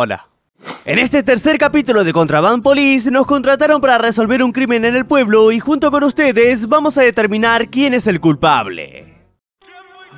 Hola. En este tercer capítulo de Contraband Police nos contrataron para resolver un crimen en el pueblo y junto con ustedes vamos a determinar quién es el culpable.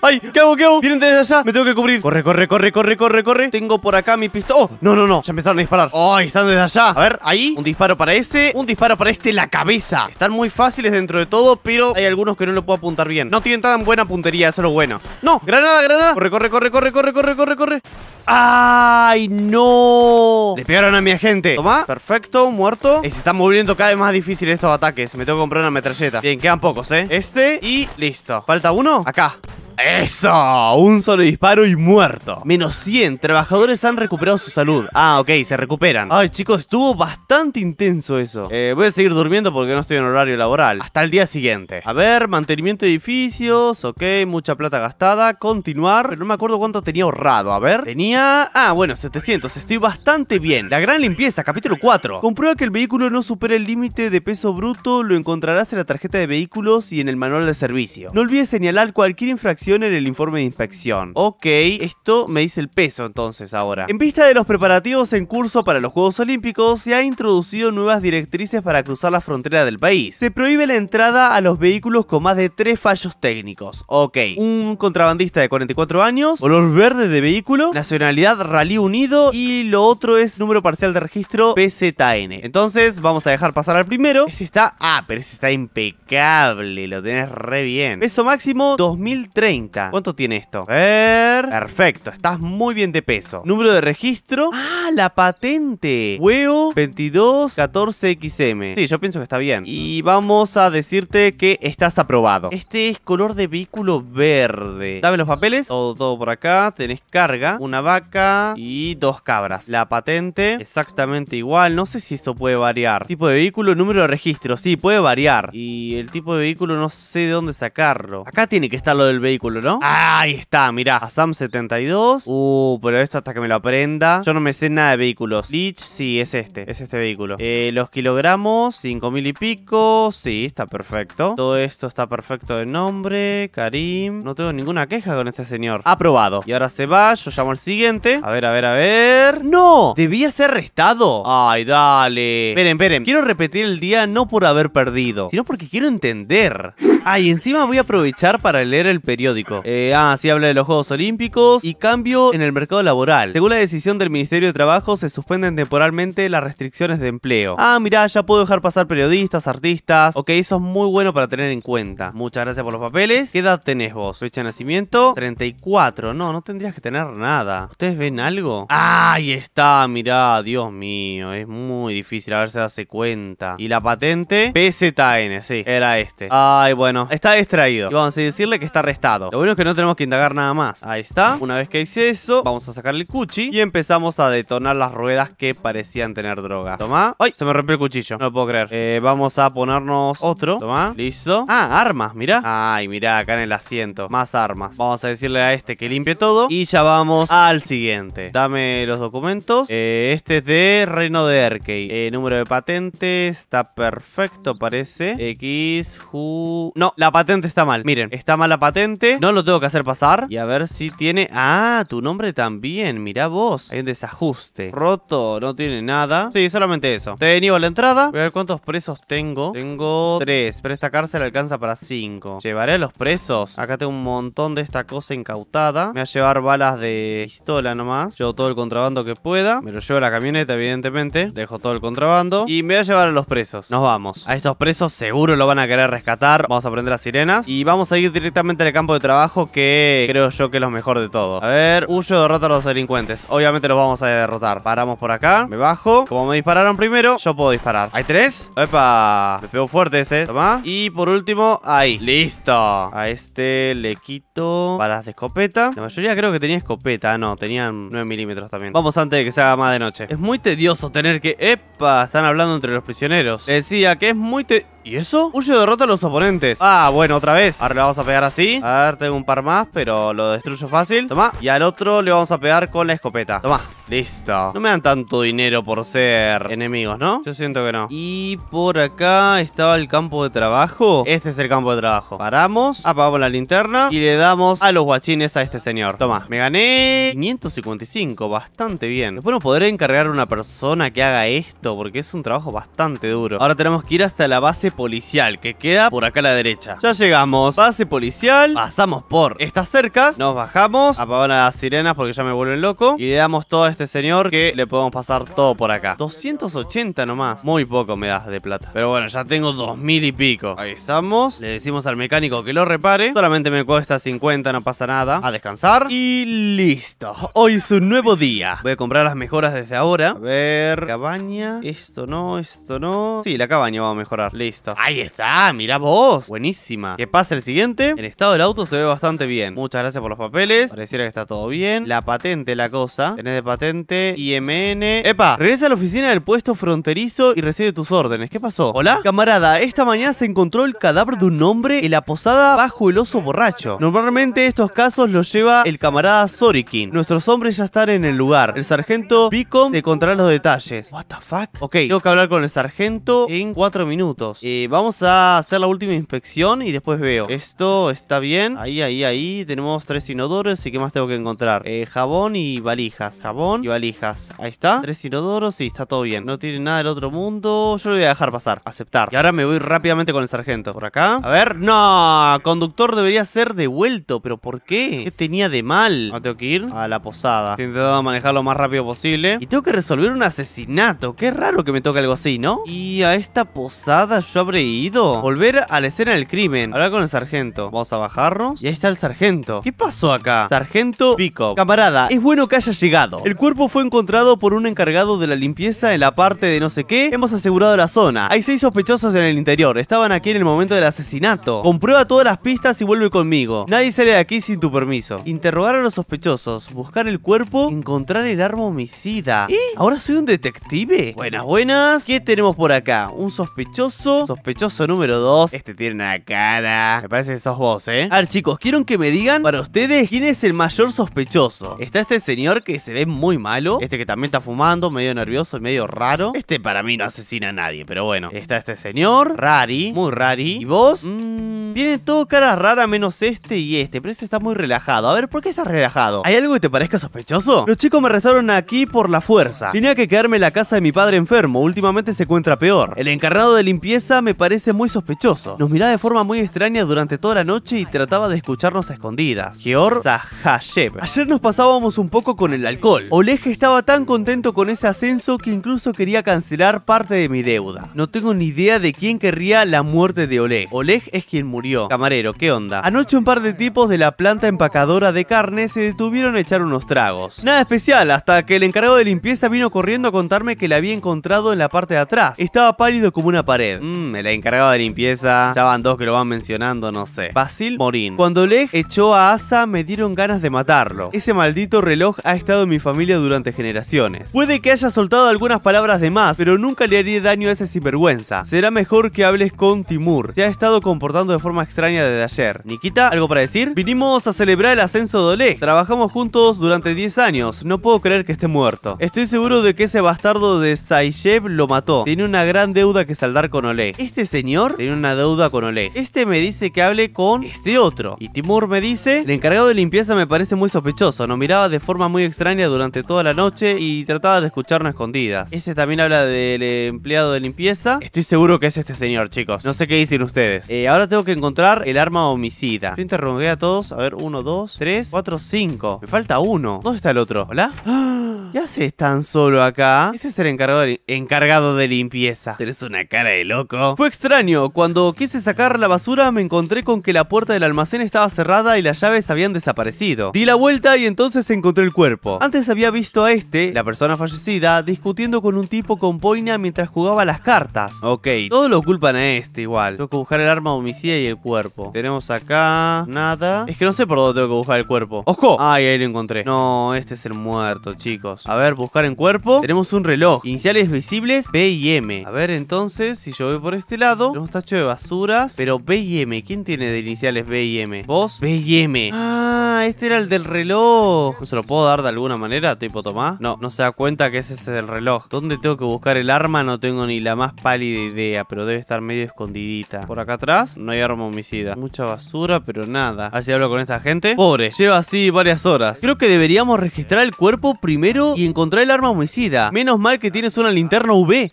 ¡Ay! ¿Qué hago? ¿Qué hago? Vienen desde allá. Me tengo que cubrir. Corre, corre, corre, corre, corre, corre. Tengo por acá mi pistola. ¡Oh! No, no, no. Se empezaron a disparar. ¡Oh, ¡Ay! están desde allá. A ver, ahí. Un disparo para ese. Un disparo para este. La cabeza. Están muy fáciles dentro de todo, pero hay algunos que no lo puedo apuntar bien. No tienen tan buena puntería. Eso es lo bueno. ¡No! ¡Granada, granada! Corre, corre, corre, corre, corre, corre, corre, corre. ¡Ay, no! Le pegaron a mi agente. Toma, perfecto, muerto. Y eh, se están moviendo cada vez más difíciles estos ataques. Me tengo que comprar una metralleta. Bien, quedan pocos, ¿eh? Este y listo. ¿Falta uno? Acá. ¡Eso! Un solo disparo y muerto. Menos 100. Trabajadores han recuperado su salud. Ah, ok, se recuperan. Ay, chicos, estuvo bastante intenso eso. Eh, voy a seguir durmiendo porque no estoy en horario laboral. Hasta el día siguiente. A ver, mantenimiento de edificios. Ok, mucha plata gastada. Continuar. Pero no me acuerdo cuánto tenía ahorrado. A ver. Tenía... Ah, bueno, 700. Estoy bastante bien. La gran limpieza, capítulo 4. Comprueba que el vehículo no supera el límite de peso bruto. Lo encontrarás en la tarjeta de vehículos y en el manual de servicio. No olvides señalar cualquier infracción en el informe de inspección. Ok, esto me dice el peso entonces ahora. En vista de los preparativos en curso para los Juegos Olímpicos, se ha introducido nuevas directrices para cruzar la frontera del país. Se prohíbe la entrada a los vehículos con más de tres fallos técnicos. Ok, un contrabandista de 44 años, color verde de vehículo, nacionalidad Rally Unido y lo otro es número parcial de registro PZN. Entonces vamos a dejar pasar al primero. Ese está... Ah, pero ese está impecable, lo tenés re bien. Peso máximo 2003. ¿Cuánto tiene esto? A ver. Perfecto, estás muy bien de peso. Número de registro. ¡Ah, la patente! Huevo 2214XM. Sí, yo pienso que está bien. Y vamos a decirte que estás aprobado. Este es color de vehículo verde. Dame los papeles. Todo, todo por acá. Tenés carga, una vaca y dos cabras. La patente, exactamente igual. No sé si esto puede variar. Tipo de vehículo, número de registro. Sí, puede variar. Y el tipo de vehículo no sé de dónde sacarlo. Acá tiene que estar lo del vehículo ¿no? Ah, ahí está, mira. Sam 72. Uh, pero esto hasta que me lo aprenda. Yo no me sé nada de vehículos. Leech, sí, es este. Es este vehículo. Eh, los kilogramos, 5000 y pico. Sí, está perfecto. Todo esto está perfecto de nombre. Karim. No tengo ninguna queja con este señor. Aprobado. Y ahora se va. Yo llamo al siguiente. A ver, a ver, a ver. ¡No! Debía ser restado. Ay, dale. Esperen, esperen. Quiero repetir el día no por haber perdido, sino porque quiero entender. Ah, y encima voy a aprovechar para leer el periódico. Eh, ah, sí habla de los Juegos Olímpicos y cambio en el mercado laboral. Según la decisión del Ministerio de Trabajo, se suspenden temporalmente las restricciones de empleo. Ah, mirá, ya puedo dejar pasar periodistas, artistas. Ok, eso es muy bueno para tener en cuenta. Muchas gracias por los papeles. ¿Qué edad tenés vos? Fecha de nacimiento, 34. No, no tendrías que tener nada. ¿Ustedes ven algo? ¡Ah, ahí está, mirá, Dios mío. Es muy difícil a ver si se hace cuenta. Y la patente, PZN, sí, era este. Ay, bueno bueno, está distraído. Y vamos a decirle que está arrestado. Lo bueno es que no tenemos que indagar nada más. Ahí está. Una vez que hice eso, vamos a sacar el cuchi y empezamos a detonar las ruedas que parecían tener droga. Toma. ¡Ay! Se me rompió el cuchillo. No lo puedo creer. Eh, vamos a ponernos otro. Toma. Listo. Ah, armas, mira. Ay, mira, acá en el asiento. Más armas. Vamos a decirle a este que limpie todo. Y ya vamos al siguiente. Dame los documentos. Eh, este es de Reino de Erkei. Eh, número de patente. Está perfecto, parece. X, Ju no, la patente está mal Miren, está mal la patente No lo tengo que hacer pasar Y a ver si tiene... Ah, tu nombre también Mirá vos Hay un desajuste Roto, no tiene nada Sí, solamente eso Te a la entrada Voy a ver cuántos presos tengo Tengo tres Pero esta cárcel alcanza para cinco Llevaré a los presos Acá tengo un montón de esta cosa incautada Me voy a llevar balas de pistola nomás Llevo todo el contrabando que pueda Me lo llevo a la camioneta, evidentemente Dejo todo el contrabando Y me voy a llevar a los presos Nos vamos A estos presos seguro lo van a querer rescatar Vamos a a prender las sirenas y vamos a ir directamente al campo de trabajo que creo yo que es lo mejor de todo. A ver, huyo, derrota a los delincuentes. Obviamente los vamos a derrotar. Paramos por acá, me bajo. Como me dispararon primero, yo puedo disparar. ¿Hay tres? ¡Epa! Me pego fuerte ese. Toma. Y por último, ahí. ¡Listo! A este le quito balas de escopeta. La mayoría creo que tenía escopeta. No, tenían 9 milímetros también. Vamos antes de que se haga más de noche. Es muy tedioso tener que... ¡Epa! Están hablando entre los prisioneros. Decía que es muy tedioso... ¿Y eso? Huye derrota a los oponentes Ah, bueno, otra vez Ahora le vamos a pegar así A ver, tengo un par más, pero lo destruyo fácil Toma, y al otro le vamos a pegar con la escopeta Toma Listo. No me dan tanto dinero por ser enemigos, ¿no? Yo siento que no. Y por acá estaba el campo de trabajo. Este es el campo de trabajo. Paramos, apagamos la linterna y le damos a los guachines a este señor. Toma, me gané 555, bastante bien. Después no podré encargar a una persona que haga esto porque es un trabajo bastante duro. Ahora tenemos que ir hasta la base policial que queda por acá a la derecha. Ya llegamos. Base policial, pasamos por estas cercas, nos bajamos, apagamos las sirenas porque ya me vuelven loco y le damos toda esta este señor que le podemos pasar todo por acá. 280 nomás. Muy poco me das de plata. Pero bueno, ya tengo 2000 y pico. Ahí estamos. Le decimos al mecánico que lo repare. Solamente me cuesta 50, no pasa nada. A descansar. Y listo. Hoy es un nuevo día. Voy a comprar las mejoras desde ahora. A ver. Cabaña. Esto no, esto no. Sí, la cabaña va a mejorar. Listo. Ahí está. Mira vos. Buenísima. Que pase el siguiente. El estado del auto se ve bastante bien. Muchas gracias por los papeles. Pareciera que está todo bien. La patente, la cosa. Tenés de patente IMN. Epa, regresa a la oficina del puesto fronterizo y recibe tus órdenes. ¿Qué pasó? ¿Hola? Camarada, esta mañana se encontró el cadáver de un hombre en la posada bajo el oso borracho. Normalmente estos casos los lleva el camarada Sorikin. Nuestros hombres ya están en el lugar. El sargento Pico te contará los detalles. What the fuck? Ok, tengo que hablar con el sargento en cuatro minutos. Eh, vamos a hacer la última inspección y después veo. Esto está bien. Ahí, ahí, ahí. Tenemos tres inodores. y qué más tengo que encontrar. Eh, jabón y valijas. Jabón y valijas. Ahí está. Tres inodoros y está todo bien. No tiene nada del otro mundo. Yo lo voy a dejar pasar. Aceptar. Y ahora me voy rápidamente con el sargento. Por acá. A ver. No. Conductor debería ser devuelto. ¿Pero por qué? ¿Qué tenía de mal? No ah, tengo que ir a la posada. intentando manejar lo más rápido posible. Y tengo que resolver un asesinato. Qué raro que me toque algo así, ¿no? Y a esta posada yo habré ido. Volver a la escena del crimen. Hablar con el sargento. Vamos a bajarnos. Y ahí está el sargento. ¿Qué pasó acá? Sargento Pico. Camarada, es bueno que haya llegado. El cuerpo fue encontrado por un encargado de la limpieza en la parte de no sé qué. Hemos asegurado la zona. Hay seis sospechosos en el interior. Estaban aquí en el momento del asesinato. Comprueba todas las pistas y vuelve conmigo. Nadie sale de aquí sin tu permiso. Interrogar a los sospechosos, buscar el cuerpo, encontrar el arma homicida. ¿Y? ¿Ahora soy un detective? Buenas, buenas. ¿Qué tenemos por acá? Un sospechoso. Sospechoso número 2. Este tiene una cara. Me parece que sos vos, ¿eh? A ver, chicos, quiero que me digan para ustedes quién es el mayor sospechoso. Está este señor que se ve muy malo. Este que también está fumando, medio nervioso y medio raro. Este para mí no asesina a nadie, pero bueno. Está este señor, Rari, muy Rari. ¿Y vos? Mmm, tienen todo cara rara menos este y este, pero este está muy relajado. A ver, ¿por qué estás relajado? ¿Hay algo que te parezca sospechoso? Los chicos me restaron aquí por la fuerza. Tenía que quedarme en la casa de mi padre enfermo, últimamente se encuentra peor. El encargado de limpieza me parece muy sospechoso. Nos miraba de forma muy extraña durante toda la noche y trataba de escucharnos a escondidas. Georg Zahashev. Ayer nos pasábamos un poco con el alcohol. Oleg estaba tan contento con ese ascenso que incluso quería cancelar parte de mi deuda. No tengo ni idea de quién querría la muerte de Oleg. Oleg es quien murió. Camarero, ¿qué onda? Anoche un par de tipos de la planta empacadora de carne se detuvieron a echar unos tragos. Nada especial, hasta que el encargado de limpieza vino corriendo a contarme que la había encontrado en la parte de atrás. Estaba pálido como una pared. Mmm, el encargado de limpieza. Ya van dos que lo van mencionando, no sé. Basil Morín. Cuando Oleg echó a Asa me dieron ganas de matarlo. Ese maldito reloj ha estado en mi familia durante generaciones. Puede que haya soltado algunas palabras de más, pero nunca le haría daño a ese sinvergüenza. Será mejor que hables con Timur. Se ha estado comportando de forma extraña desde ayer. Nikita, ¿algo para decir? Vinimos a celebrar el ascenso de Oleg. Trabajamos juntos durante 10 años. No puedo creer que esté muerto. Estoy seguro de que ese bastardo de Saiyev lo mató. Tiene una gran deuda que saldar con Oleg. Este señor tiene una deuda con Oleg. Este me dice que hable con este otro. Y Timur me dice, el encargado de limpieza me parece muy sospechoso. No miraba de forma muy extraña durante toda la noche y trataba de escucharnos escondidas. Este también habla del empleado de limpieza. Estoy seguro que es este señor, chicos. No sé qué dicen ustedes. Eh, ahora tengo que encontrar el arma homicida. Yo interrogué a todos. A ver, uno, dos, tres, cuatro, cinco. Me falta uno. ¿Dónde está el otro? ¿Hola? ¡Ah! ¿Qué haces tan solo acá? Ese es el encargado de, encargado de limpieza. Tienes una cara de loco. Fue extraño. Cuando quise sacar la basura me encontré con que la puerta del almacén estaba cerrada y las llaves habían desaparecido. Di la vuelta y entonces encontré el cuerpo. Antes había visto a este, la persona fallecida, discutiendo con un tipo con boina mientras jugaba las cartas. Ok, todos lo culpan a este igual. Tengo que buscar el arma homicida y el cuerpo. Tenemos acá... Nada. Es que no sé por dónde tengo que buscar el cuerpo. ¡Ojo! Ay, ahí lo encontré. No, este es el muerto, chicos. A ver, buscar en cuerpo. Tenemos un reloj. Iniciales visibles, B y M. A ver, entonces, si yo voy por este lado, tenemos tacho de basuras, pero B y M. ¿Quién tiene de iniciales B y M? Vos, B y M. Ah, este era el del reloj. ¿Se lo puedo dar de alguna manera? Tipo, Tomás No, no se da cuenta que ese es el reloj. ¿Dónde tengo que buscar el arma? No tengo ni la más pálida idea, pero debe estar medio escondidita. Por acá atrás, no hay arma homicida. Mucha basura, pero nada. A ver si hablo con esta gente. Pobre, lleva así varias horas. Creo que deberíamos registrar el cuerpo primero y encontré el arma homicida. Menos mal que tienes una linterna UV.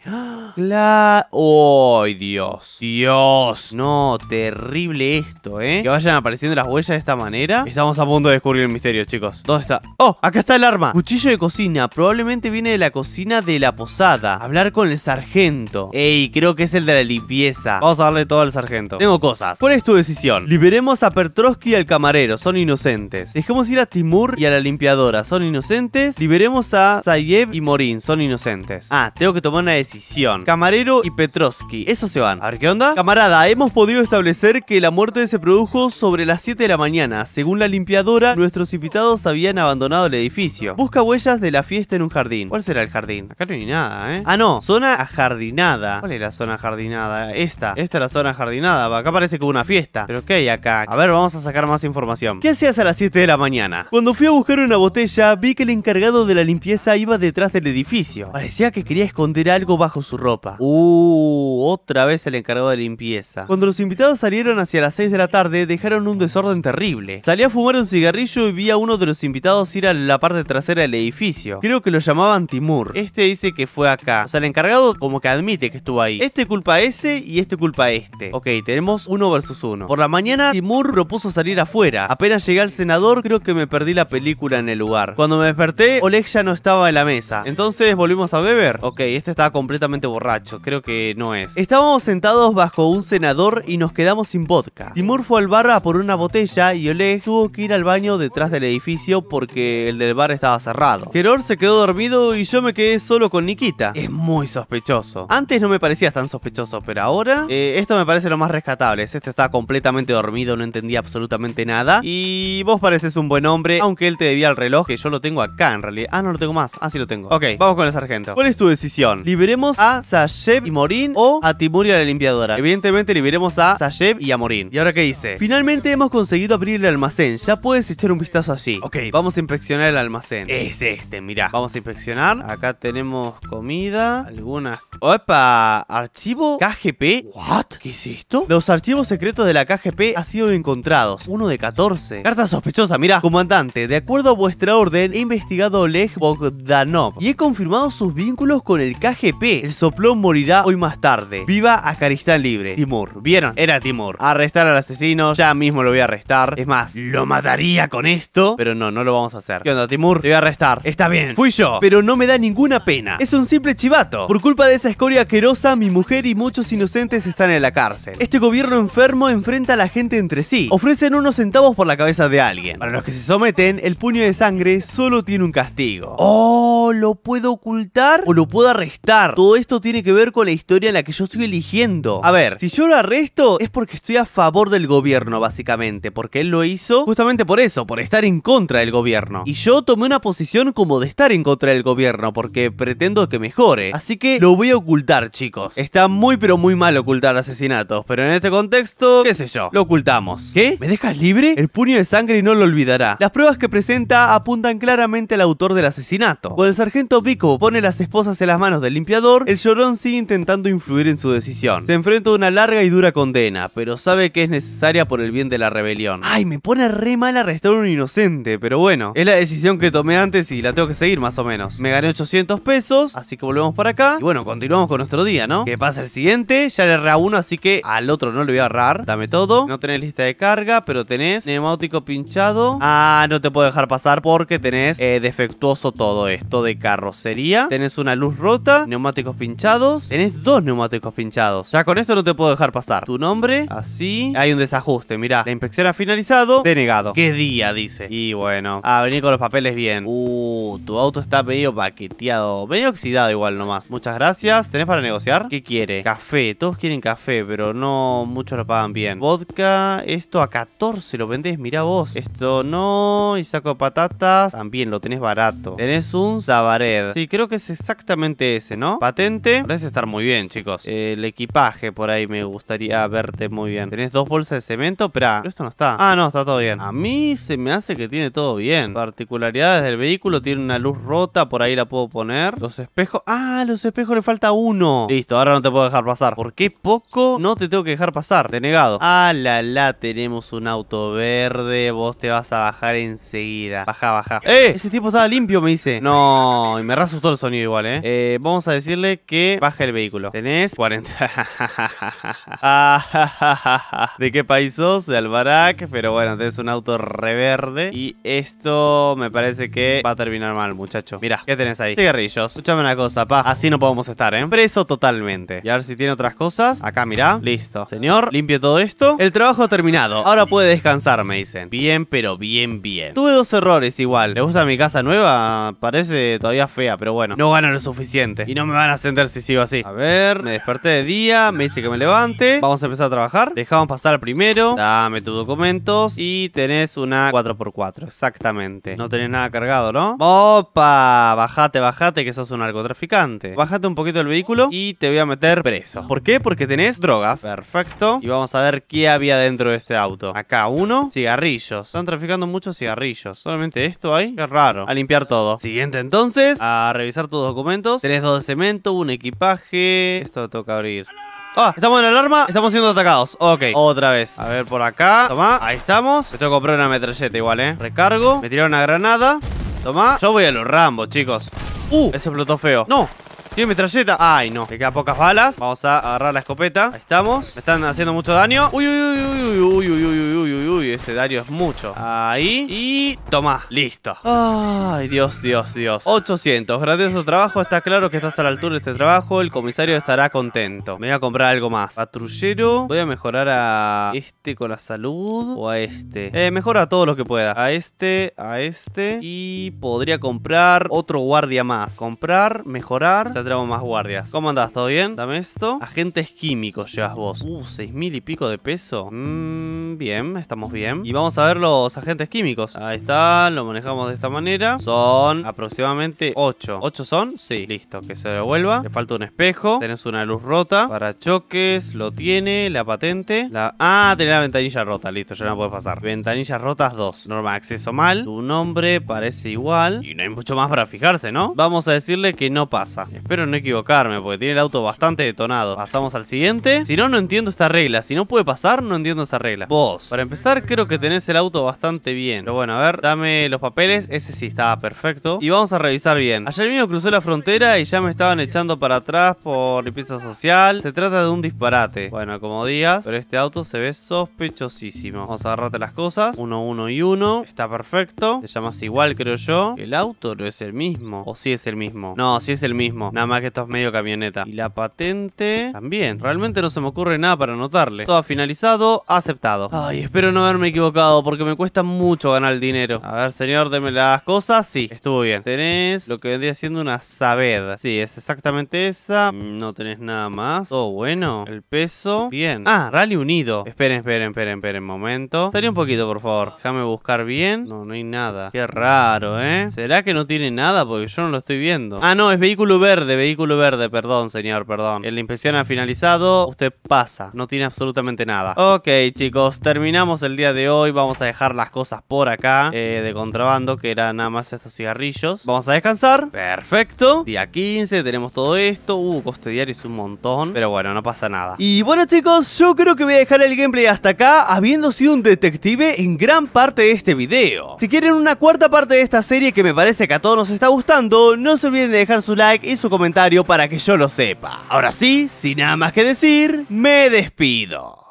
La... ¡Ay, oh, Dios! ¡Dios! No, terrible esto, ¿eh? Que vayan apareciendo las huellas de esta manera. Estamos a punto de descubrir el misterio, chicos. ¿Dónde está? ¡Oh! Acá está el arma. Cuchillo de cocina. Probablemente viene de la cocina de la posada. Hablar con el sargento. Ey, creo que es el de la limpieza. Vamos a darle todo al sargento. Tengo cosas. ¿Cuál es tu decisión? Liberemos a Pertrosky y al camarero. Son inocentes. Dejemos ir a Timur y a la limpiadora. Son inocentes. Liberemos Sayev y Morin, son inocentes. Ah, tengo que tomar una decisión. Camarero y Petrovsky, esos se van. A ver, ¿qué onda? Camarada, hemos podido establecer que la muerte se produjo sobre las 7 de la mañana. Según la limpiadora, nuestros invitados habían abandonado el edificio. Busca huellas de la fiesta en un jardín. ¿Cuál será el jardín? Acá no hay nada, ¿eh? Ah, no. Zona ajardinada. ¿Cuál es la zona ajardinada? Esta. Esta es la zona ajardinada. Acá parece que hubo una fiesta. ¿Pero qué hay acá? A ver, vamos a sacar más información. ¿Qué hacías a las 7 de la mañana? Cuando fui a buscar una botella, vi que el encargado de la limpiadora limpieza iba detrás del edificio. Parecía que quería esconder algo bajo su ropa. Uh, otra vez el encargado de limpieza. Cuando los invitados salieron hacia las 6 de la tarde, dejaron un desorden terrible. Salí a fumar un cigarrillo y vi a uno de los invitados ir a la parte trasera del edificio. Creo que lo llamaban Timur. Este dice que fue acá. O sea, el encargado como que admite que estuvo ahí. Este culpa a ese y este culpa a este. Ok, tenemos uno versus uno. Por la mañana, Timur propuso salir afuera. Apenas llegué al senador, creo que me perdí la película en el lugar. Cuando me desperté, Oleg ya no estaba en la mesa. Entonces volvimos a beber. Ok, este estaba completamente borracho. Creo que no es. Estábamos sentados bajo un senador y nos quedamos sin vodka. Timur fue al bar a por una botella y Oleg tuvo que ir al baño detrás del edificio porque el del bar estaba cerrado. Geror se quedó dormido y yo me quedé solo con Nikita. Es muy sospechoso. Antes no me parecía tan sospechoso, pero ahora eh, esto me parece lo más rescatable. Este estaba completamente dormido, no entendía absolutamente nada. Y vos pareces un buen hombre, aunque él te debía el reloj que yo lo tengo acá en realidad. Ah, no lo tengo más. Ah, sí lo tengo. Ok, vamos con el sargento. ¿Cuál es tu decisión? ¿Liberemos a Sasheb y Morín o a Timur a la limpiadora? Evidentemente liberemos a Sayev y a Morín. ¿Y ahora qué dice? Finalmente hemos conseguido abrir el almacén. Ya puedes echar un vistazo allí. Ok, vamos a inspeccionar el almacén. Es este, mira Vamos a inspeccionar. Acá tenemos comida. Alguna... ¡Opa! Archivo KGP. ¿What? ¿Qué es esto? Los archivos secretos de la KGP han sido encontrados. Uno de 14. Carta sospechosa, mira Comandante, de acuerdo a vuestra orden, he investigado lejos Bogdanov y he confirmado sus vínculos con el KGP. El soplón morirá hoy más tarde. Viva acaristán libre. Timur, ¿vieron? Era Timur. Arrestar al asesino, ya mismo lo voy a arrestar. Es más, lo mataría con esto, pero no, no lo vamos a hacer. ¿Qué onda, Timur? Te voy a arrestar. Está bien, fui yo, pero no me da ninguna pena. Es un simple chivato. Por culpa de esa escoria asquerosa, mi mujer y muchos inocentes están en la cárcel. Este gobierno enfermo enfrenta a la gente entre sí. Ofrecen unos centavos por la cabeza de alguien. Para los que se someten, el puño de sangre solo tiene un castigo. Oh, ¿lo puedo ocultar o lo puedo arrestar? Todo esto tiene que ver con la historia en la que yo estoy eligiendo. A ver, si yo lo arresto es porque estoy a favor del gobierno, básicamente, porque él lo hizo justamente por eso, por estar en contra del gobierno. Y yo tomé una posición como de estar en contra del gobierno, porque pretendo que mejore. Así que lo voy a ocultar, chicos. Está muy pero muy mal ocultar asesinatos, pero en este contexto, qué sé yo, lo ocultamos. ¿Qué? ¿Me dejas libre? El puño de sangre no lo olvidará. Las pruebas que presenta apuntan claramente al autor de las asesinato. Cuando el sargento Pico pone las esposas en las manos del limpiador, el llorón sigue intentando influir en su decisión. Se enfrenta a una larga y dura condena, pero sabe que es necesaria por el bien de la rebelión. Ay, me pone re mal arrestar a un inocente, pero bueno, es la decisión que tomé antes y la tengo que seguir más o menos. Me gané 800 pesos, así que volvemos para acá. Y bueno, continuamos con nuestro día, ¿no? ¿Qué pasa el siguiente, ya le erré a uno, así que al otro no le voy a agarrar. Dame todo. No tenés lista de carga, pero tenés neumático pinchado. Ah, no te puedo dejar pasar porque tenés eh, defectuoso todo esto de carrocería. Tenés una luz rota, neumáticos pinchados. Tenés dos neumáticos pinchados. Ya con esto no te puedo dejar pasar. Tu nombre, así. Hay un desajuste, mirá. La inspección ha finalizado. Denegado. ¿Qué día? Dice. Y bueno. A venir con los papeles bien. Uh, tu auto está medio paqueteado. Medio oxidado igual nomás. Muchas gracias. ¿Tenés para negociar? ¿Qué quiere? Café. Todos quieren café, pero no muchos lo pagan bien. Vodka. Esto a 14 lo vendés. Mirá vos. Esto no. Y saco patatas. También lo tenés barato. Tenés un sabared Sí, creo que es exactamente ese, ¿no? Patente. Parece estar muy bien, chicos. el equipaje por ahí me gustaría verte muy bien. Tenés dos bolsas de cemento, pero, pero esto no está. Ah, no, está todo bien. A mí se me hace que tiene todo bien. Particularidades del vehículo. Tiene una luz rota, por ahí la puedo poner. Los espejos. Ah, los espejos le falta uno. Listo, ahora no te puedo dejar pasar. ¿Por qué poco no te tengo que dejar pasar? negado Ah, la, la, tenemos un auto verde. Vos te vas a bajar enseguida. Baja, baja. ¡Eh! Ese tipo estaba limpio, dice, no, y me rasustó el sonido igual, ¿eh? ¿eh? Vamos a decirle que baje el vehículo. Tenés 40. ¿De qué país sos? De Albarac, pero bueno, tenés un auto verde. Y esto me parece que va a terminar mal, muchacho. Mira, ¿qué tenés ahí? Cigarrillos. Escúchame una cosa, pa. Así no podemos estar, ¿eh? Preso totalmente. Y a ver si tiene otras cosas. Acá, mirá. Listo. Señor, limpio todo esto. El trabajo terminado. Ahora puede descansar, me dicen. Bien, pero bien, bien. Tuve dos errores igual. ¿Le gusta mi casa nueva? Parece todavía fea, pero bueno. No gana lo suficiente. Y no me van a ascender si sigo así. A ver, me desperté de día. Me dice que me levante. Vamos a empezar a trabajar. Dejamos pasar al primero. Dame tus documentos. Y tenés una 4x4. Exactamente. No tenés nada cargado, ¿no? ¡Opa! Bajate, bajate, que sos un narcotraficante. Bajate un poquito el vehículo y te voy a meter preso. ¿Por qué? Porque tenés drogas. Perfecto. Y vamos a ver qué había dentro de este auto. Acá uno, cigarrillos. Están traficando muchos cigarrillos. ¿Solamente esto hay? Qué raro. A limpiar todo. Siguiente entonces, a revisar tus documentos. Tienes dos de cemento, un equipaje. Esto toca abrir. Ah, estamos en alarma, estamos siendo atacados Ok, otra vez, a ver por acá Toma, ahí estamos, me tengo que comprar una metralleta igual, eh Recargo, me tiraron una granada Toma, yo voy a los rambos, chicos Uh, eso explotó feo No, tiene metralleta. Ay, no. Me quedan pocas balas. Vamos a agarrar la escopeta. Ahí estamos. Me están haciendo mucho daño. Uy, uy, uy, uy, uy, uy, uy, uy, uy, uy. uy. Ese daño es mucho. Ahí. Y toma. Listo. Ay, Dios, Dios, Dios. 800. Grandioso trabajo. Está claro que estás a la altura de este trabajo. El comisario estará contento. Me voy a comprar algo más. Patrullero. Voy a mejorar a este con la salud. O a este. Eh, mejora a todo lo que pueda. A este, a este. Y podría comprar otro guardia más. Comprar, mejorar tenemos más guardias. ¿Cómo andas, ¿Todo bien? Dame esto. Agentes químicos llevas vos. Uh, seis mil y pico de peso. Mmm, bien, estamos bien. Y vamos a ver los agentes químicos. Ahí está, lo manejamos de esta manera. Son aproximadamente 8. ¿8 son? Sí, listo, que se devuelva. Le falta un espejo. Tienes una luz rota. Para choques, lo tiene. La patente. La... Ah, tiene la ventanilla rota. Listo, ya no puede pasar. Ventanillas rotas 2. Norma, acceso mal. Tu nombre parece igual. Y no hay mucho más para fijarse, ¿no? Vamos a decirle que no pasa. Espero no equivocarme porque tiene el auto bastante detonado. Pasamos al siguiente. Si no, no entiendo esta regla. Si no puede pasar, no entiendo esa regla. Vos. Para empezar, creo que tenés el auto bastante bien. Pero bueno, a ver, dame los papeles. Ese sí estaba perfecto. Y vamos a revisar bien. Ayer mismo cruzó la frontera y ya me estaban echando para atrás por limpieza social. Se trata de un disparate. Bueno, como digas, pero este auto se ve sospechosísimo. Vamos a agarrarte las cosas. Uno, uno y uno. Está perfecto. Te llamas igual, creo yo. El auto no es el mismo. O si sí es el mismo. No, si sí es el mismo. Nada más que esto es medio camioneta. Y la patente también. Realmente no se me ocurre nada para anotarle. Todo finalizado, aceptado. Ay, espero no haberme equivocado porque me cuesta mucho ganar el dinero. A ver, señor, deme las cosas. Sí, estuvo bien. Tenés lo que vendría siendo una sabed. Sí, es exactamente esa. Mm, no tenés nada más. Todo bueno. El peso. Bien. Ah, rally unido. Esperen, esperen, esperen, esperen. Momento. Sería un poquito, por favor. Déjame buscar bien. No, no hay nada. Qué raro, ¿eh? ¿Será que no tiene nada? Porque yo no lo estoy viendo. Ah, no, es vehículo verde. De vehículo verde, perdón, señor, perdón. La inspección ha finalizado, usted pasa, no tiene absolutamente nada. Ok, chicos, terminamos el día de hoy, vamos a dejar las cosas por acá eh, de contrabando, que eran nada más estos cigarrillos. Vamos a descansar, perfecto. Día 15, tenemos todo esto, uh, coste diario es un montón, pero bueno, no pasa nada. Y bueno, chicos, yo creo que voy a dejar el gameplay hasta acá, habiendo sido un detective en gran parte de este video. Si quieren una cuarta parte de esta serie que me parece que a todos nos está gustando, no se olviden de dejar su like y su comentario comentario para que yo lo sepa. Ahora sí, sin nada más que decir, me despido.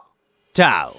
Chao.